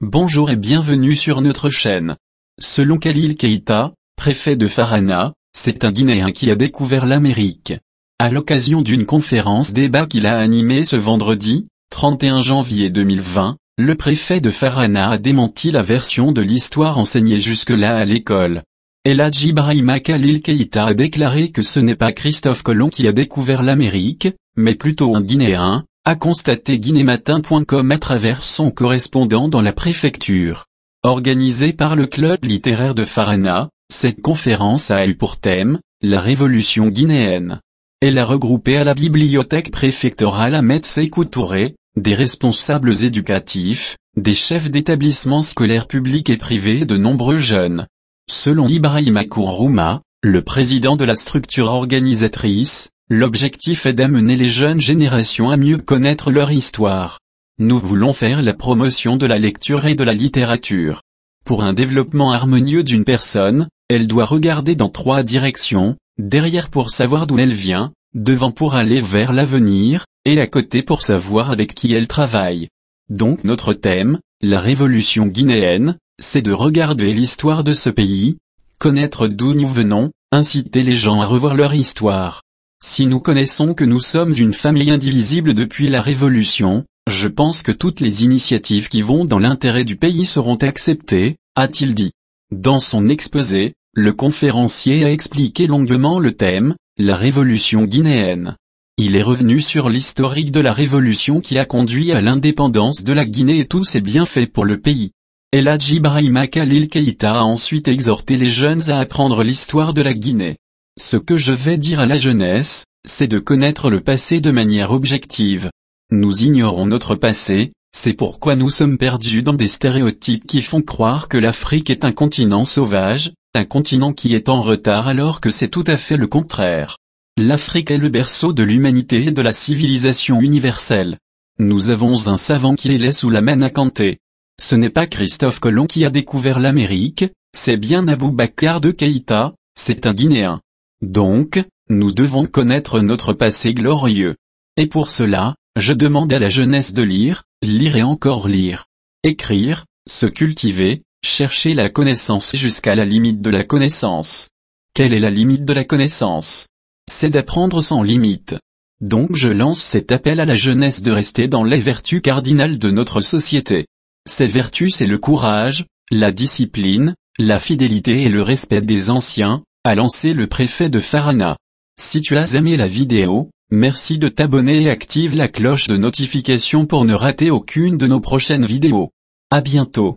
Bonjour et bienvenue sur notre chaîne. Selon Khalil Keita, préfet de Farana, c'est un Guinéen qui a découvert l'Amérique. À l'occasion d'une conférence débat qu'il a animée ce vendredi, 31 janvier 2020, le préfet de Farana a démenti la version de l'histoire enseignée jusque-là à l'école. et Ibrahima Khalil Keïta a déclaré que ce n'est pas Christophe Colomb qui a découvert l'Amérique, mais plutôt un Guinéen, a constaté guinématin.com à travers son correspondant dans la préfecture. Organisée par le club littéraire de Farana, cette conférence a eu pour thème « La révolution guinéenne ». Elle a regroupé à la bibliothèque préfectorale à Sékou des responsables éducatifs, des chefs d'établissements scolaires publics et privés et de nombreux jeunes. Selon Ibrahim Akuruma, le président de la structure organisatrice, l'objectif est d'amener les jeunes générations à mieux connaître leur histoire. Nous voulons faire la promotion de la lecture et de la littérature. Pour un développement harmonieux d'une personne, elle doit regarder dans trois directions, derrière pour savoir d'où elle vient, devant pour aller vers l'avenir, et à côté pour savoir avec qui elle travaille. Donc notre thème, la révolution guinéenne, c'est de regarder l'histoire de ce pays, connaître d'où nous venons, inciter les gens à revoir leur histoire. Si nous connaissons que nous sommes une famille indivisible depuis la Révolution, je pense que toutes les initiatives qui vont dans l'intérêt du pays seront acceptées, a-t-il dit. Dans son exposé, le conférencier a expliqué longuement le thème, la révolution guinéenne. Il est revenu sur l'historique de la révolution qui a conduit à l'indépendance de la Guinée et tous ses bienfaits pour le pays. Hadji Brahima Khalil Keïta a ensuite exhorté les jeunes à apprendre l'histoire de la Guinée. Ce que je vais dire à la jeunesse, c'est de connaître le passé de manière objective. Nous ignorons notre passé, c'est pourquoi nous sommes perdus dans des stéréotypes qui font croire que l'Afrique est un continent sauvage, un continent qui est en retard alors que c'est tout à fait le contraire. L'Afrique est le berceau de l'humanité et de la civilisation universelle. Nous avons un savant qui les laisse sous la main à canter. Ce n'est pas Christophe Colomb qui a découvert l'Amérique, c'est bien Abou Bakar de Keïta, c'est un Guinéen. Donc, nous devons connaître notre passé glorieux. Et pour cela, je demande à la jeunesse de lire, lire et encore lire. Écrire, se cultiver, chercher la connaissance jusqu'à la limite de la connaissance. Quelle est la limite de la connaissance c'est d'apprendre sans limite. Donc je lance cet appel à la jeunesse de rester dans les vertus cardinales de notre société. Ces vertus c'est le courage, la discipline, la fidélité et le respect des anciens, a lancé le préfet de Farana. Si tu as aimé la vidéo, merci de t'abonner et active la cloche de notification pour ne rater aucune de nos prochaines vidéos. À bientôt.